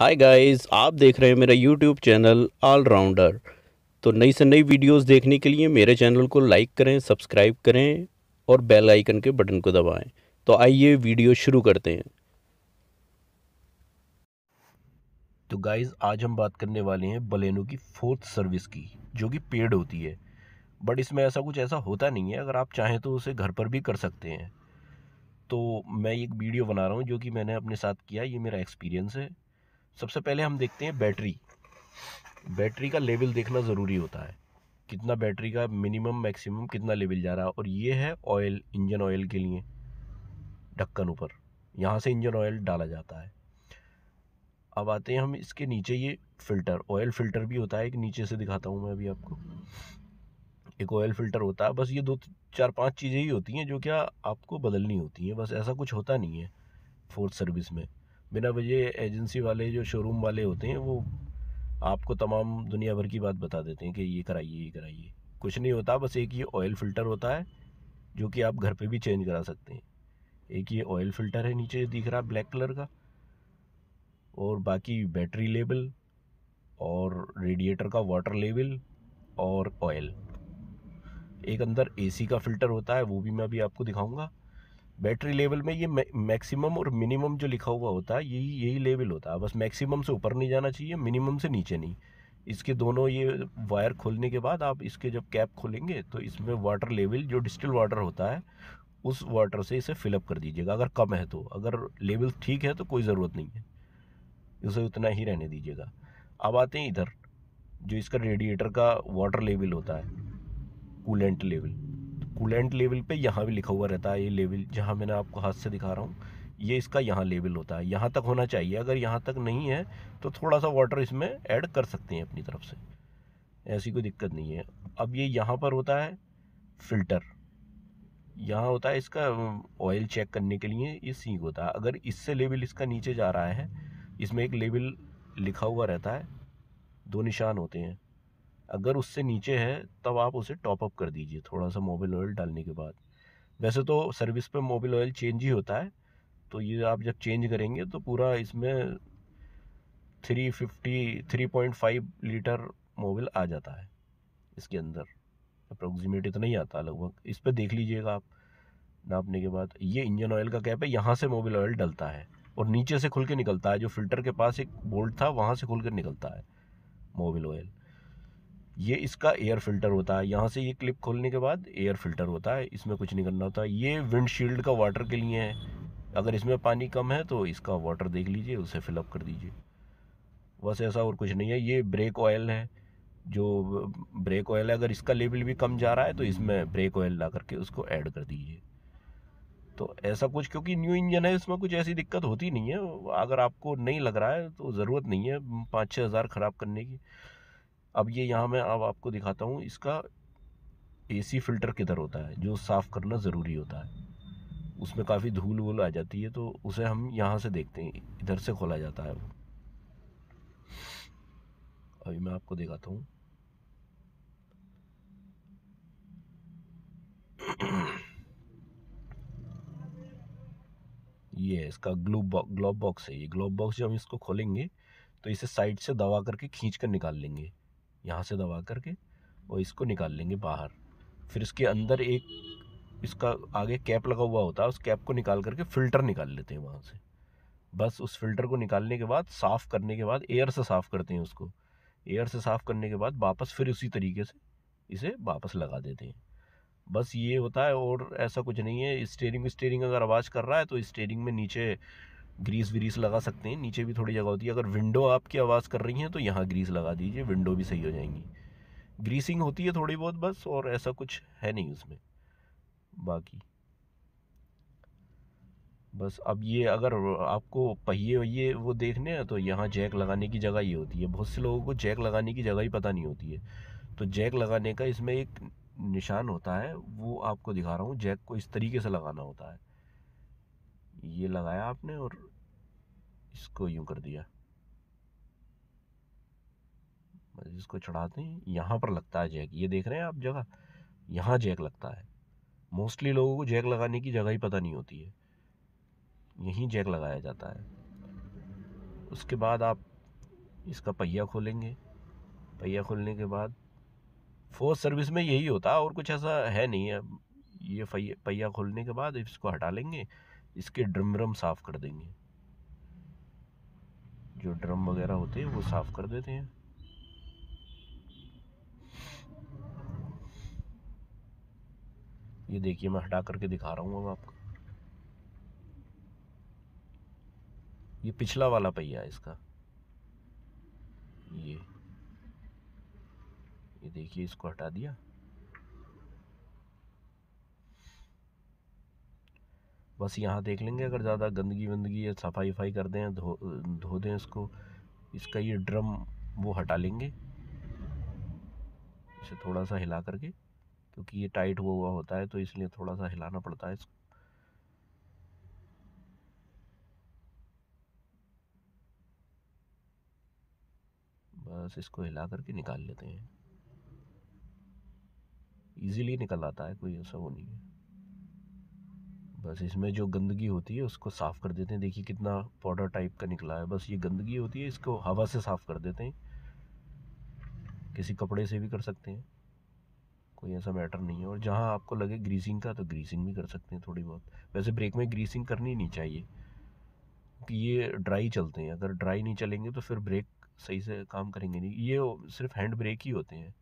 hi guys आप देख रहे हैं मेरा यूट्यूब चैनल ऑलराउंडर तो नई से नई वीडियोस देखने के लिए मेरे चैनल को लाइक करें सब्सक्राइब करें और बेल आइकन के बटन को दबाएं तो आइए वीडियो शुरू करते हैं तो गाइस आज हम बात करने वाले हैं बलेनो की फोर्थ सर्विस की जो कि पेड होती है बट इसमें ऐसा कुछ ऐसा होता नहीं है अगर आप चाहें तो उसे घर पर भी कर सकते हैं तो मैं एक वीडियो बना रहा हूँ जो कि मैंने अपने साथ किया ये मेरा एक्सपीरियंस है सबसे पहले हम देखते हैं बैटरी बैटरी का लेवल देखना ज़रूरी होता है कितना बैटरी का मिनिमम मैक्सिमम कितना लेवल जा रहा है और ये है ऑयल इंजन ऑयल के लिए ढक्कन ऊपर यहाँ से इंजन ऑयल डाला जाता है अब आते हैं हम इसके नीचे ये फ़िल्टर ऑयल फ़िल्टर भी होता है एक नीचे से दिखाता हूँ मैं अभी आपको एक ऑयल फ़िल्टर होता है बस ये दो चार पांच चीज़ें ही होती हैं जो क्या आपको बदलनी होती हैं बस ऐसा कुछ होता नहीं है फोर्थ सर्विस में बिना वजह एजेंसी वाले जो शोरूम वाले होते हैं वो आपको तमाम दुनिया भर की बात बता देते हैं कि ये कराइए ये कराइए कुछ नहीं होता बस एक ये ऑयल फ़िल्टर होता है जो कि आप घर पे भी चेंज करा सकते हैं एक ये ऑयल फ़िल्टर है नीचे दिख रहा ब्लैक कलर का और बाकी बैटरी लेबल और रेडिएटर का वाटर लेवल और ऑयल एक अंदर एसी का फ़िल्टर होता है वो भी मैं अभी आपको दिखाऊंगा बैटरी लेवल में ये मैक्सिमम और मिनिमम जो लिखा हुआ होता है यही यही लेवल होता है बस मैक्सिमम से ऊपर नहीं जाना चाहिए मिनिमम से नीचे नहीं इसके दोनों ये वायर खोलने के बाद आप इसके जब कैप खोलेंगे तो इसमें वाटर लेवल जो डिस्टिल वाटर होता है उस वाटर से इसे फिलअप कर दीजिएगा अगर कम है तो अगर लेवल ठीक है तो कोई ज़रूरत नहीं है उसे उतना ही रहने दीजिएगा अब आते हैं इधर जो इसका रेडिएटर का वाटर लेवल होता है कूलेंट लेवल कूलेंट लेवल पे यहाँ भी लिखा हुआ रहता है ये लेवल जहाँ मैंने आपको हाथ से दिखा रहा हूँ ये इसका यहाँ लेवल होता है यहाँ तक होना चाहिए अगर यहाँ तक नहीं है तो थोड़ा सा वाटर इसमें ऐड कर सकते हैं अपनी तरफ से ऐसी कोई दिक्कत नहीं है अब ये यहाँ पर होता है फ़िल्टर यहाँ होता है इसका ऑयल चेक करने के लिए ये सीख होता है अगर इससे लेवल इसका नीचे जा रहा है इसमें एक लेवल लिखा हुआ रहता है दो निशान होते हैं अगर उससे नीचे है तब आप उसे टॉपअप कर दीजिए थोड़ा सा मोबिल ऑयल डालने के बाद वैसे तो सर्विस पे मोबिल ऑयल चेंज ही होता है तो ये आप जब चेंज करेंगे तो पूरा इसमें three fifty three point five litre Mobil आ जाता है इसके अंदर अप्रोक्सीमेट इतना ही आता लगभग इस पर देख लीजिएगा आप नापने के बाद ये इंजन ऑयल का कैप है यहाँ से मोबिल ऑयल डलता है और नीचे से खुल के निकलता है जो फिल्टर के पास एक बोल्ट था वहाँ से खुल कर निकलता है मोबिल ऑयल ये इसका एयर फिल्टर होता है यहाँ से ये क्लिप खोलने के बाद एयर फिल्टर होता है इसमें कुछ नहीं करना होता ये विंडशील्ड का वाटर के लिए है अगर इसमें पानी कम है तो इसका वाटर देख लीजिए उसे फिलअप कर दीजिए बस ऐसा और कुछ नहीं है ये ब्रेक ऑयल है जो ब्रेक ऑयल है अगर इसका लेवल भी कम जा रहा है तो इसमें ब्रेक ऑयल ला करके उसको ऐड कर दीजिए तो ऐसा कुछ क्योंकि न्यू इंजन है इसमें कुछ ऐसी दिक्कत होती नहीं है अगर आपको नहीं लग रहा है तो ज़रूरत नहीं है पाँच छः हज़ार ख़राब करने की अब ये यहाँ मैं अब आपको दिखाता हूँ इसका एसी फ़िल्टर किधर होता है जो साफ़ करना ज़रूरी होता है उसमें काफ़ी धूल वूल आ जाती है तो उसे हम यहाँ से देखते हैं इधर से खोला जाता है वो अभी मैं आपको दिखाता हूँ ये इसका ग्लोब ग्लोब बॉक्स है ये ग्लोब बॉक्स जब हम इसको खोलेंगे तो इसे साइड से दबा करके खींच कर निकाल लेंगे यहाँ से दबा करके और इसको निकाल लेंगे बाहर फिर इसके अंदर एक इसका आगे कैप लगा हुआ होता है उस कैप को निकाल करके फ़िल्टर निकाल लेते हैं वहाँ से बस उस फिल्टर को निकालने के बाद साफ़ करने के बाद एयर से साफ़ करते हैं उसको एयर से साफ़ करने के बाद वापस फिर उसी तरीके से इसे वापस लगा देते हैं बस ये होता है और ऐसा कुछ नहीं है स्टेयरिंग स्टेयरिंग अगर आवाज़ कर रहा है तो स्टेयरिंग में नीचे ग्रीस व्रीस लगा सकते हैं नीचे भी थोड़ी जगह होती है अगर विंडो आपकी आवाज़ कर रही हैं तो यहाँ ग्रीस लगा दीजिए विंडो भी सही हो जाएंगी ग्रीसिंग होती है थोड़ी बहुत बस और ऐसा कुछ है नहीं उसमें बाकी बस अब ये अगर आपको पहिए वहिए वो देखने हैं तो यहाँ जैक लगाने की जगह ये होती है बहुत से लोगों को जैक लगाने की जगह ही पता नहीं होती है तो जैक लगाने का इसमें एक निशान होता है वो आपको दिखा रहा हूँ जैक को इस तरीके से लगाना होता है ये लगाया आपने और इसको यूं कर दिया मतलब इसको चढ़ाते हैं यहाँ पर लगता है जैक ये देख रहे हैं आप जगह यहाँ जैक लगता है मोस्टली लोगों को जैक लगाने की जगह ही पता नहीं होती है यहीं जैक लगाया जाता है उसके बाद आप इसका पहिया खोलेंगे पहिया खोलने के बाद फोर्स सर्विस में यही होता है और कुछ ऐसा है नहीं है ये पहिया खोलने के बाद इसको हटा लेंगे इसके ड्रम ड्रम साफ़ कर देंगे जो ड्रम वगैरह होते हैं वो साफ़ कर देते हैं ये देखिए मैं हटा करके दिखा रहा हूँ अब आपको ये पिछला वाला पहिया है इसका ये ये देखिए इसको हटा दिया बस यहाँ देख लेंगे अगर ज़्यादा गंदगी वंदगी या सफाई वफाई कर दें धो धो दें इसको इसका ये ड्रम वो हटा लेंगे इसे थोड़ा सा हिला करके क्योंकि ये टाइट हुआ हुआ होता है तो इसलिए थोड़ा सा हिलाना पड़ता है इसको बस इसको हिला करके निकाल लेते हैं इजीली निकल आता है कोई ऐसा वो नहीं है बस इसमें जो गंदगी होती है उसको साफ़ कर देते हैं देखिए कितना पाउडर टाइप का निकला है बस ये गंदगी होती है इसको हवा से साफ़ कर देते हैं किसी कपड़े से भी कर सकते हैं कोई ऐसा मैटर नहीं है और जहाँ आपको लगे ग्रीसिंग का तो ग्रीसिंग भी कर सकते हैं थोड़ी बहुत वैसे ब्रेक में ग्रीसिंग करनी नहीं चाहिए कि ये ड्राई चलते हैं अगर ड्राई नहीं चलेंगे तो फिर ब्रेक सही से काम करेंगे नहीं ये सिर्फ हैंड ब्रेक ही होते हैं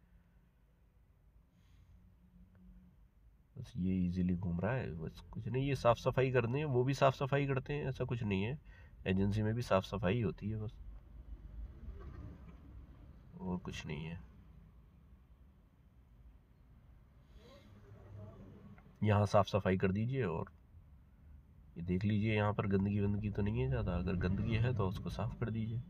बस ये इजीली घूम रहा है बस कुछ नहीं ये साफ़ सफाई करनी है वो भी साफ़ सफाई करते हैं ऐसा कुछ नहीं है एजेंसी में भी साफ़ सफाई होती है बस और कुछ नहीं है यहाँ साफ़ सफाई कर दीजिए और ये देख लीजिए यहाँ पर गंदगी वंदगी तो नहीं है ज़्यादा अगर गंदगी है तो उसको साफ़ कर दीजिए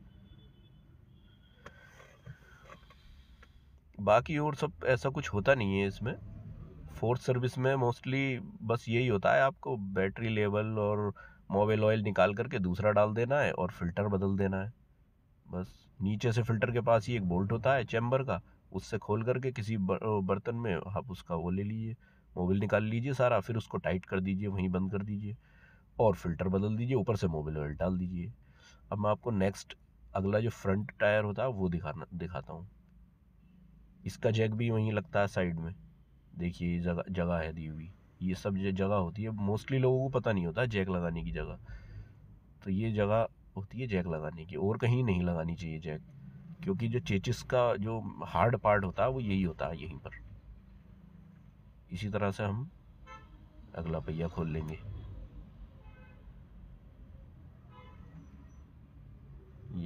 बाकी और सब ऐसा कुछ होता नहीं है इसमें फोर्थ सर्विस में मोस्टली बस यही होता है आपको बैटरी लेवल और मोबाइल ऑयल निकाल करके दूसरा डाल देना है और फिल्टर बदल देना है बस नीचे से फिल्टर के पास ही एक बोल्ट होता है चैम्बर का उससे खोल करके किसी बर्तन में आप उसका वो ले लीजिए मोबिल निकाल लीजिए सारा फिर उसको टाइट कर दीजिए वहीं बंद कर दीजिए और फिल्टर बदल दीजिए ऊपर से मोबिल ऑयल डाल दीजिए अब मैं आपको नेक्स्ट अगला जो फ्रंट टायर होता है वो दिखाना दिखाता हूँ इसका जैक भी वहीं लगता है साइड में देखिए ये जगह जगह है दी हुई ये सब जो जगह होती है मोस्टली लोगों को पता नहीं होता जैक लगाने की जगह तो ये जगह होती है जैक लगाने की और कहीं नहीं लगानी चाहिए जैक क्योंकि जो चेचिस का जो हार्ड पार्ट होता है वो यही होता है यहीं पर इसी तरह से हम अगला पहिया खोल लेंगे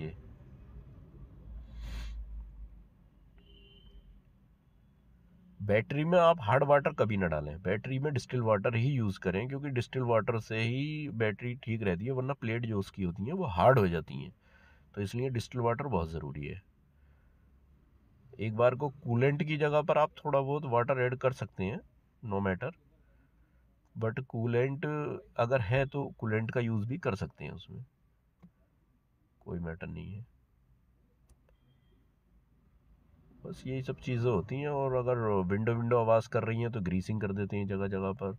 ये बैटरी में आप हार्ड वाटर कभी ना डालें बैटरी में डिस्टिल वाटर ही यूज़ करें क्योंकि डिस्टिल वाटर से ही बैटरी ठीक रहती है वरना प्लेट जो उसकी होती हैं वो हार्ड हो जाती हैं तो इसलिए डिस्टिल वाटर बहुत ज़रूरी है एक बार को कूलेंट की जगह पर आप थोड़ा बहुत वाटर ऐड कर सकते हैं नो मैटर बट कूलेंट अगर है तो कूलेंट का यूज़ भी कर सकते हैं उसमें कोई मैटर नहीं है बस यही सब चीज़ें होती हैं और अगर विंडो विंडो आवाज़ कर रही हैं तो ग्रीसिंग कर देते हैं जगह जगह पर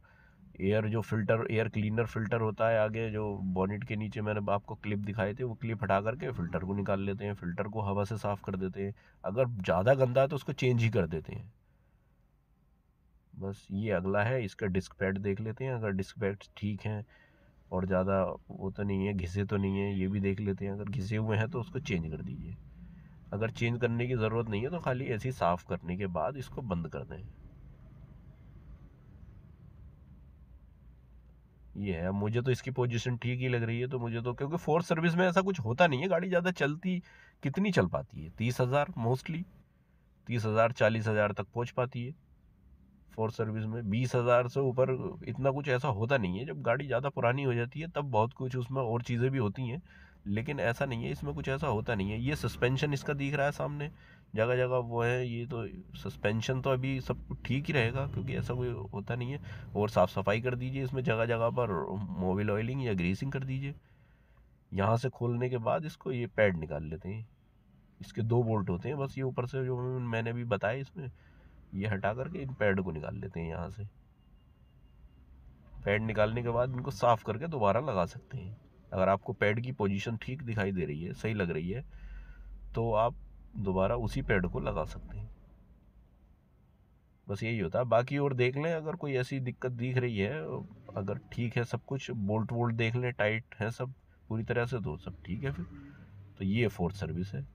एयर जो फिल्टर एयर क्लीनर फिल्टर होता है आगे जो बॉनेट के नीचे मैंने आपको क्लिप दिखाए थे वो क्लिप हटा करके फ़िल्टर को निकाल लेते हैं फ़िल्टर को हवा से साफ़ कर देते हैं अगर ज़्यादा गंदा है तो उसको चेंज ही कर देते हैं बस ये अगला है इसका डिस्क पैड देख लेते हैं अगर डिस्क पैड ठीक हैं और ज़्यादा वो तो नहीं है घिसे तो नहीं है ये भी देख लेते हैं अगर घिसे हुए हैं तो उसको चेंज कर दीजिए अगर चेंज करने की ज़रूरत नहीं है तो खाली ऐसी साफ़ करने के बाद इसको बंद कर दें ये है मुझे तो इसकी पोजीशन ठीक ही लग रही है तो मुझे तो क्योंकि फोर्थ सर्विस में ऐसा कुछ होता नहीं है गाड़ी ज़्यादा चलती कितनी चल पाती है तीस हज़ार मोस्टली तीस हज़ार चालीस हज़ार तक पहुंच पाती है फोर्थ सर्विस में बीस हज़ार से ऊपर इतना कुछ ऐसा होता नहीं है जब गाड़ी ज़्यादा पुरानी हो जाती है तब बहुत कुछ उसमें और चीज़ें भी होती हैं लेकिन ऐसा नहीं है इसमें कुछ ऐसा होता नहीं है ये सस्पेंशन इसका दिख रहा है सामने जगह जगह वो है ये तो सस्पेंशन तो अभी सब ठीक ही रहेगा क्योंकि ऐसा कोई होता नहीं है और साफ़ सफाई कर दीजिए इसमें जगह जगह पर मोबिल ऑयलिंग या ग्रीसिंग कर दीजिए यहाँ से खोलने के बाद इसको ये पैड निकाल लेते हैं इसके दो बोल्ट होते हैं बस ये ऊपर से जो मैंने अभी बताया इसमें ये हटा करके इन पैड को निकाल लेते हैं यहाँ से पैड निकालने के बाद इनको साफ़ करके दोबारा लगा सकते हैं अगर आपको पैड की पोजीशन ठीक दिखाई दे रही है सही लग रही है तो आप दोबारा उसी पैड को लगा सकते हैं बस यही होता है बाकी और देख लें अगर कोई ऐसी दिक्कत दिख रही है अगर ठीक है सब कुछ बोल्ट वोल्ट देख लें टाइट है सब पूरी तरह से तो सब ठीक है फिर तो ये फोर्थ सर्विस है